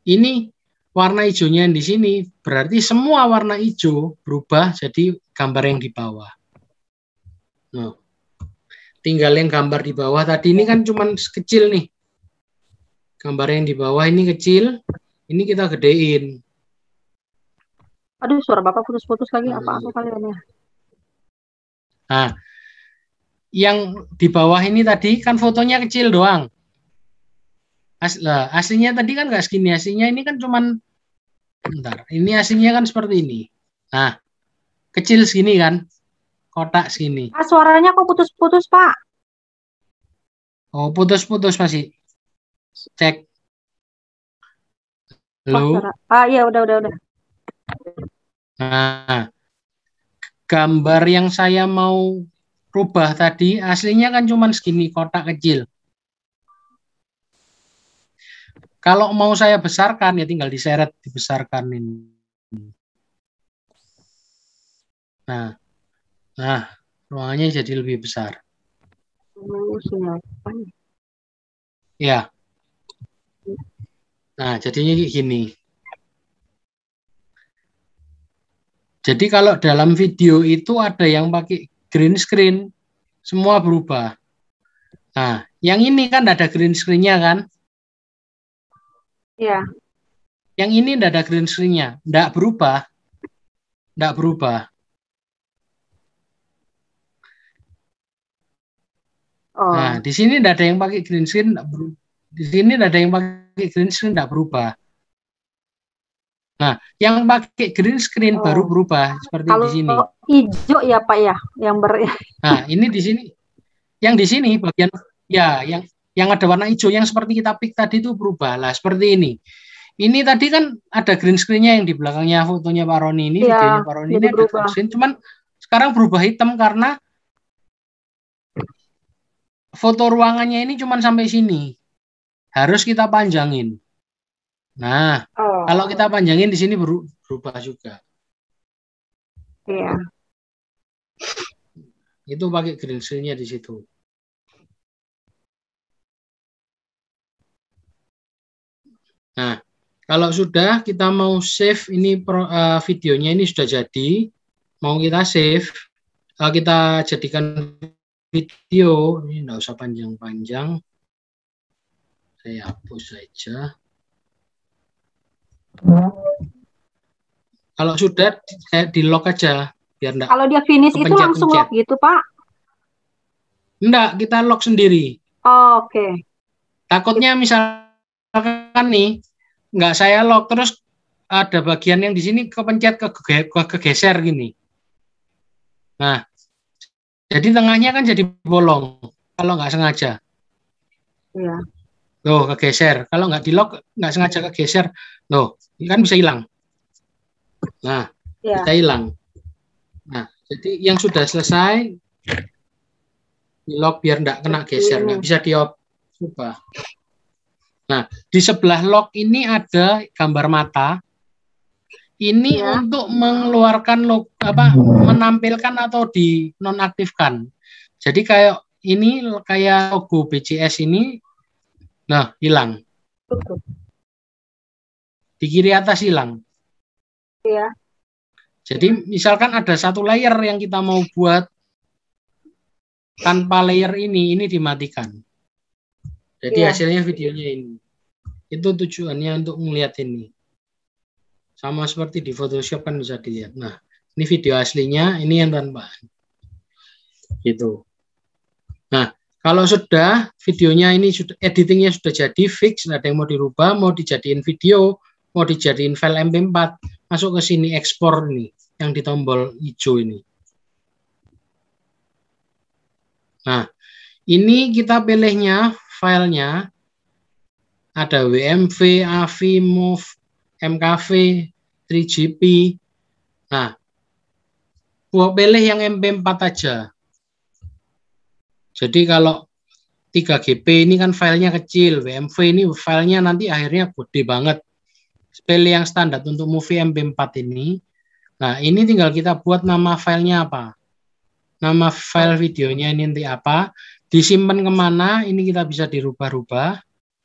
ini warna hijaunya yang di sini berarti semua warna hijau berubah jadi gambar yang di bawah. Nah, tinggal yang gambar di bawah tadi ini kan cuman kecil nih gambar yang di bawah ini kecil ini kita gedein aduh suara bapak putus-putus lagi apa apa kalian ya nah yang di bawah ini tadi kan fotonya kecil doang As, lah, aslinya tadi kan nggak segini aslinya ini kan cuman bentar ini aslinya kan seperti ini nah kecil segini kan kotak sini. Pak, ah, suaranya kok putus-putus, Pak? Oh, putus-putus masih. Cek. Oh, Halo. ah, iya, udah, udah, udah. Nah, gambar yang saya mau rubah tadi aslinya kan cuma segini kotak kecil. Kalau mau saya besarkan ya tinggal diseret dibesarkan ini. Nah, Nah, ruangannya jadi lebih besar. Oh, ya. Nah, jadinya gini. Jadi kalau dalam video itu ada yang pakai green screen, semua berubah. Nah, yang ini kan ada green screen-nya kan? Iya. Yang ini tidak ada green screen-nya, tidak berubah. Tidak berubah. Oh. Nah, di sini tidak ada yang pakai green screen, di sini tidak ada yang pakai green screen tidak berubah. Nah, yang pakai green screen oh. baru berubah seperti Kalau di sini. Hijau ya Pak ya, yang ber. Nah, ini di sini, yang di sini bagian ya yang yang ada warna hijau yang seperti kita pick tadi itu berubah lah seperti ini. Ini tadi kan ada green screennya yang di belakangnya fotonya Pak Roni ini, ya, videonya Pak Roni ini ada green screen, cuman sekarang berubah hitam karena foto ruangannya ini cuma sampai sini. Harus kita panjangin. Nah, oh. kalau kita panjangin di sini berubah juga. Iya. Itu pakai grill di situ. Nah, kalau sudah kita mau save ini pro, uh, videonya ini sudah jadi, mau kita save, uh, kita jadikan video, ini nggak usah panjang-panjang. Saya hapus saja. Kalau sudah, saya di lock aja. Biar enggak Kalau dia finish itu langsung lock gitu, Pak? Enggak, kita lock sendiri. Oh, Oke. Okay. Takutnya misalkan nih, nggak saya lock, terus ada bagian yang di sini kepencet ke kegeser gini. Nah, jadi tengahnya kan jadi bolong kalau nggak sengaja. Iya. Loh, kegeser. Kalau nggak di lock, nggak sengaja kegeser, loh, kan bisa hilang. Nah, ya. bisa hilang. Nah, jadi yang sudah selesai di lock biar nggak kena iya. geser, nggak bisa diop Nah, di sebelah lock ini ada gambar mata ini ya. untuk mengeluarkan lo, apa menampilkan atau dinonaktifkan. Jadi kayak ini kayak logo BCS ini nah hilang. Di kiri atas hilang. Iya. Jadi misalkan ada satu layer yang kita mau buat tanpa layer ini, ini dimatikan. Jadi ya. hasilnya videonya ini. Itu tujuannya untuk melihat ini sama seperti di Photoshop kan bisa dilihat. Nah, ini video aslinya, ini yang tanpa. Gitu. Nah, kalau sudah videonya ini sudah editingnya sudah jadi fix, ada yang mau dirubah, mau dijadiin video, mau dijadiin file MP4, masuk ke sini ekspor nih yang di tombol hijau ini. Nah, ini kita pilihnya filenya ada WMV, AVI, MOV, MKV, 3GP. Nah, buat pilih yang MP4 aja. Jadi kalau 3GP ini kan filenya kecil, WMV ini filenya nanti akhirnya gede banget. Pilih yang standar untuk movie MP4 ini. Nah, ini tinggal kita buat nama filenya apa. Nama file videonya ini nanti apa. Disimpan kemana, ini kita bisa dirubah-rubah.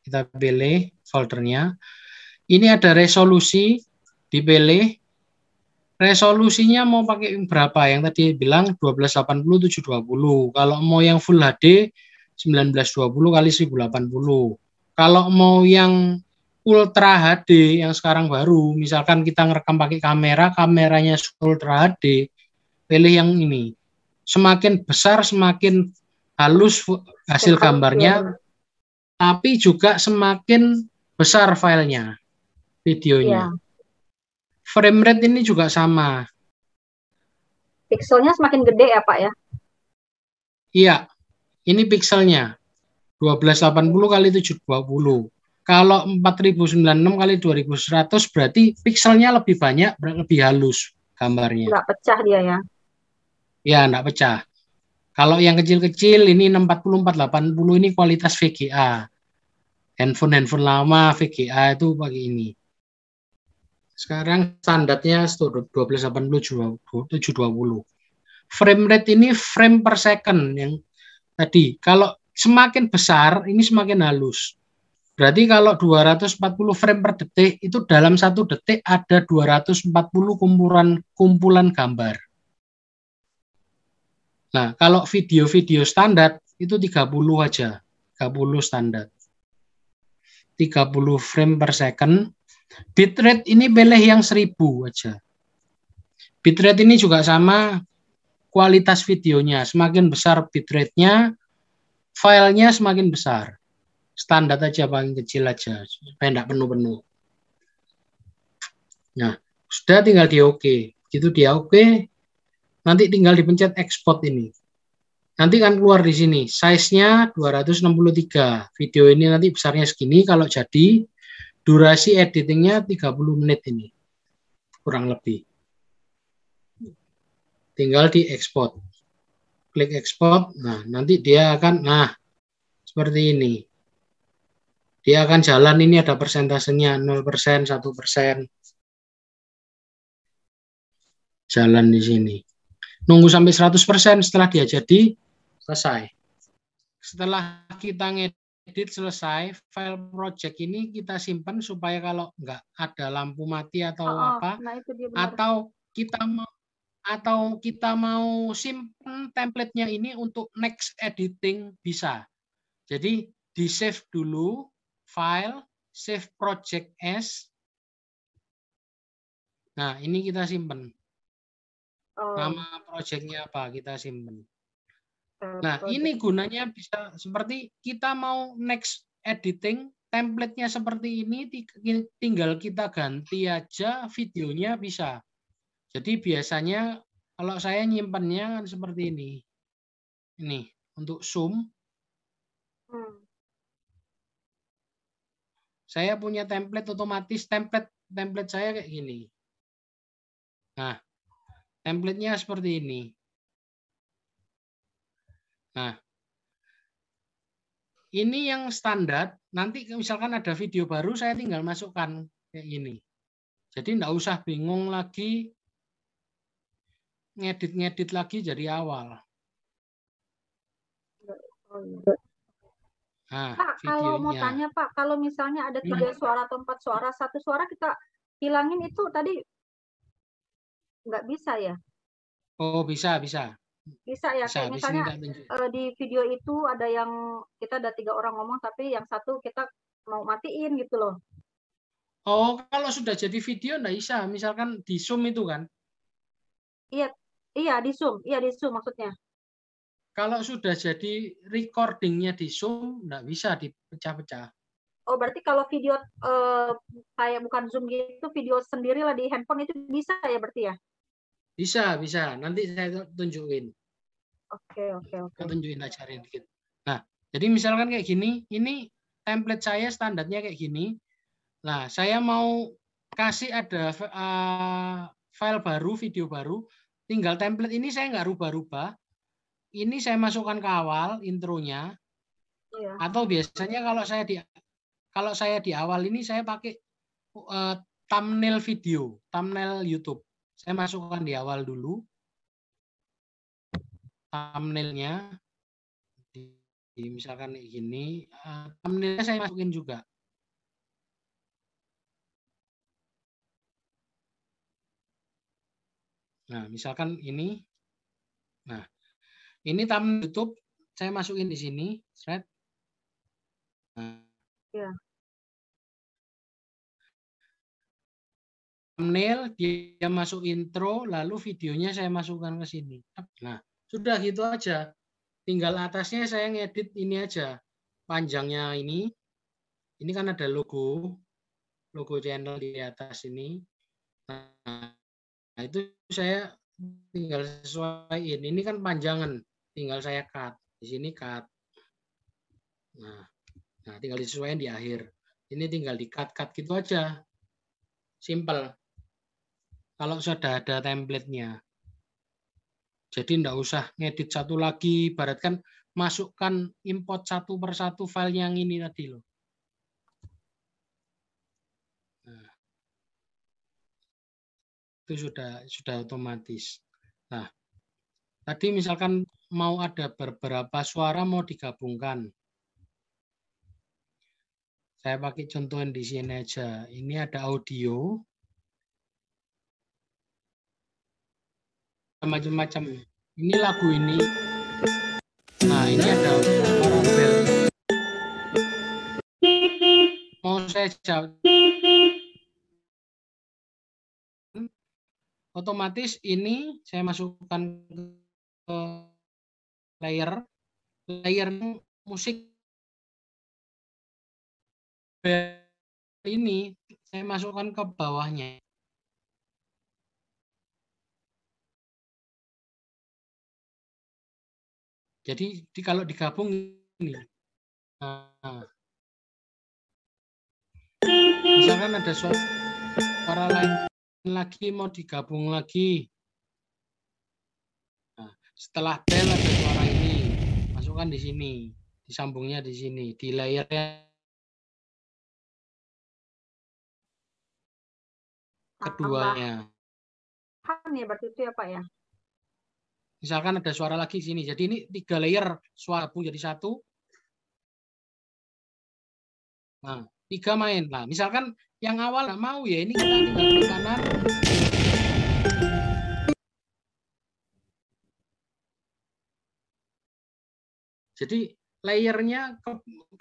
Kita pilih foldernya. Ini ada resolusi dipilih resolusinya mau pakai berapa yang tadi bilang 1280 720 kalau mau yang full HD 1920 kali 1080 kalau mau yang Ultra HD yang sekarang baru, misalkan kita ngerekam pakai kamera, kameranya Ultra HD, pilih yang ini. Semakin besar, semakin halus hasil gambarnya, tapi juga semakin besar filenya, videonya. Ya frame rate ini juga sama. Pixelnya semakin gede ya Pak ya? Iya, ini pixelnya 1280 kali 720. Kalau 4096 kali 2100 berarti pixelnya lebih banyak, lebih halus gambarnya. Enggak pecah dia ya? Ya, tidak pecah. Kalau yang kecil-kecil ini 64480 ini kualitas VGA. Handphone-handphone lama VGA itu pakai ini. Sekarang standarnya 1280 Frame rate ini frame per second yang tadi. Kalau semakin besar ini semakin halus. Berarti kalau 240 frame per detik itu dalam satu detik ada 240 kumpulan kumpulan gambar. Nah, kalau video-video standar itu 30 aja, 30 standar. 30 frame per second Bitrate ini pilih yang 1000 aja. Bitrate ini juga sama kualitas videonya. Semakin besar bitrate-nya, filenya semakin besar. Standar aja paling kecil aja, supaya penuh-penuh. Nah, sudah tinggal di oke. OK. gitu dia oke, OK, nanti tinggal dipencet export ini. Nanti kan keluar di sini, size-nya 263. Video ini nanti besarnya segini, kalau jadi Durasi editingnya 30 menit ini, kurang lebih. Tinggal di export. Klik export, nah nanti dia akan, nah seperti ini. Dia akan jalan, ini ada persentasenya 0%, 1%. Jalan di sini. Nunggu sampai 100% setelah dia jadi, selesai. Setelah kita ngedit edit selesai, file project ini kita simpan supaya kalau nggak ada lampu mati atau oh, apa, nah itu dia benar. atau kita mau atau kita mau simpan template-nya ini untuk next editing bisa. Jadi di save dulu file save project as. Nah ini kita simpan. Oh. Nama projectnya apa kita simpan. Eh, nah, ini gunanya bisa seperti kita mau next editing, template seperti ini, tinggal kita ganti aja videonya bisa. Jadi biasanya kalau saya nyimpannya kan seperti ini. Ini untuk Zoom. Hmm. Saya punya template otomatis, template template saya kayak gini. Nah, templatenya seperti ini. Nah, ini yang standar. Nanti misalkan ada video baru, saya tinggal masukkan kayak ini. Jadi nggak usah bingung lagi ngedit-ngedit lagi dari awal. Nah, Pak, kalau mau tanya Pak, kalau misalnya ada hmm. tiga suara atau empat suara, satu suara kita hilangin itu tadi nggak bisa ya? Oh bisa bisa. Bisa ya, bisa, kayak bisa misalnya uh, di video itu ada yang kita ada tiga orang ngomong, tapi yang satu kita mau matiin gitu loh. Oh, kalau sudah jadi video nggak bisa, misalkan di Zoom itu kan? Iya, iya di Zoom, iya di Zoom maksudnya. Kalau sudah jadi recordingnya di Zoom, nggak bisa dipecah-pecah. Oh, berarti kalau video eh, kayak bukan Zoom gitu, video sendirilah di handphone itu bisa ya berarti ya? Bisa, bisa. Nanti saya tunjukin. Oke, oke, oke. Saya tunjukin ajarin dikit. Nah, jadi misalkan kayak gini, ini template saya standarnya kayak gini. Nah, saya mau kasih ada eh, file baru, video baru. Tinggal template ini saya nggak rubah-rubah. Ini saya masukkan ke awal intronya. Iya. Atau biasanya kalau saya di kalau saya di awal ini saya pakai uh, thumbnail video, thumbnail YouTube. Saya masukkan di awal dulu thumbnailnya. Di, misalkan ini, uh, eh, thumbnailnya saya masukin juga. Nah, misalkan ini. Nah, ini thumbnail YouTube saya masukin di sini, thread. Nah, yeah. thumbnail, dia masuk intro, lalu videonya saya masukkan ke sini. Nah, sudah gitu aja. Tinggal atasnya saya ngedit ini aja. Panjangnya ini. Ini kan ada logo. Logo channel di atas ini. Nah, itu saya tinggal sesuaiin. Ini kan panjangan. Tinggal saya cut. Di sini cut. Nah, nah tinggal disesuaikan di akhir. Ini tinggal di cut-cut gitu aja. Simple kalau sudah ada templatenya. Jadi tidak usah ngedit satu lagi, ibaratkan masukkan import satu per satu file yang ini tadi loh. Nah. itu sudah sudah otomatis. Nah, tadi misalkan mau ada beberapa suara mau digabungkan. Saya pakai contohan di sini aja. Ini ada audio, macam-macam ini lagu ini nah ini ada parabel mau oh, saya jawab otomatis ini saya masukkan ke layer layer musik ini saya masukkan ke bawahnya Jadi di, kalau digabung ini, uh, misalkan ada suara lain lagi mau digabung lagi. Nah, setelah bel ada suara ini, masukkan di sini, disambungnya di sini, di layarnya keduanya. Kan ya berarti itu ya Pak ya? Misalkan ada suara lagi sini. Jadi ini tiga layer suara pun jadi satu. Nah, tiga main. Nah, misalkan yang awal nggak mau ya ini kita tinggal ke kanan. Jadi layernya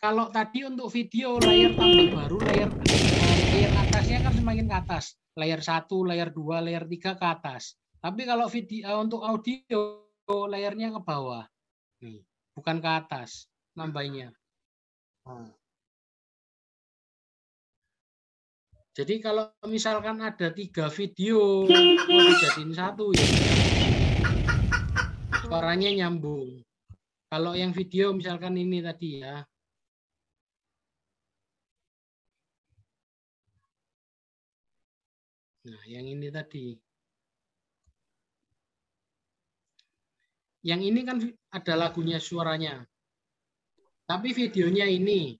kalau tadi untuk video layer tambah baru layer eh, layer atasnya kan semakin ke atas. Layer satu, layer dua, layer tiga ke atas. Tapi kalau video untuk audio layarnya ke bawah, bukan ke atas nambahnya. Hmm. Jadi kalau misalkan ada tiga video, dijadiin satu ya. Suaranya nyambung. Kalau yang video misalkan ini tadi ya. Nah, yang ini tadi. Yang ini kan ada lagunya suaranya. Tapi videonya ini.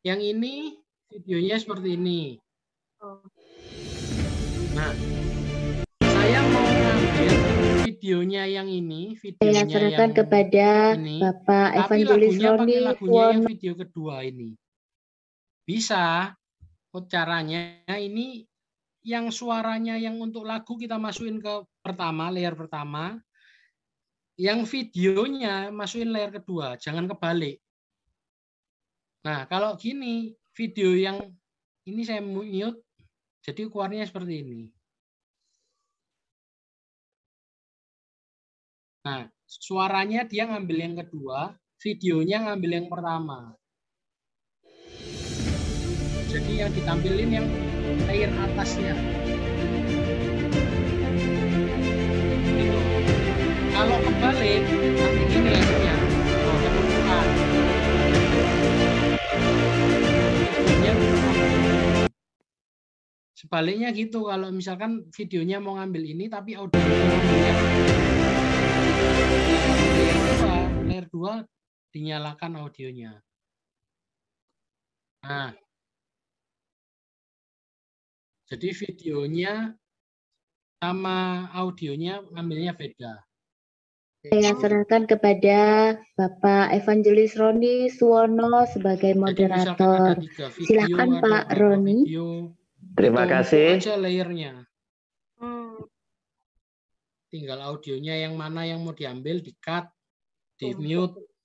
Yang ini videonya seperti ini. Nah, saya mau ngambil videonya yang ini, videonya serahkan yang kepada ini, Bapak tapi lagunya Roni pakai lagunya yang video kedua ini. Bisa, oh, caranya ini yang suaranya yang untuk lagu kita masukin ke pertama, layer pertama yang videonya masukin layar kedua, jangan kebalik. Nah, kalau gini, video yang ini saya mute, jadi keluarnya seperti ini. Nah, suaranya dia ngambil yang kedua, videonya ngambil yang pertama. Jadi yang ditampilin yang layer atasnya. kalau kebalik nanti gini ya, akhirnya ya. sebaliknya gitu kalau misalkan videonya mau ngambil ini tapi audio layer layer 2 dinyalakan audionya nah jadi videonya sama audionya ngambilnya beda saya serahkan kepada Bapak Evangelis Roni Suwono sebagai moderator. Silakan Pak Roni. Terima kasih. layernya. Hmm. Tinggal audionya yang mana yang mau diambil, di cut, di mute.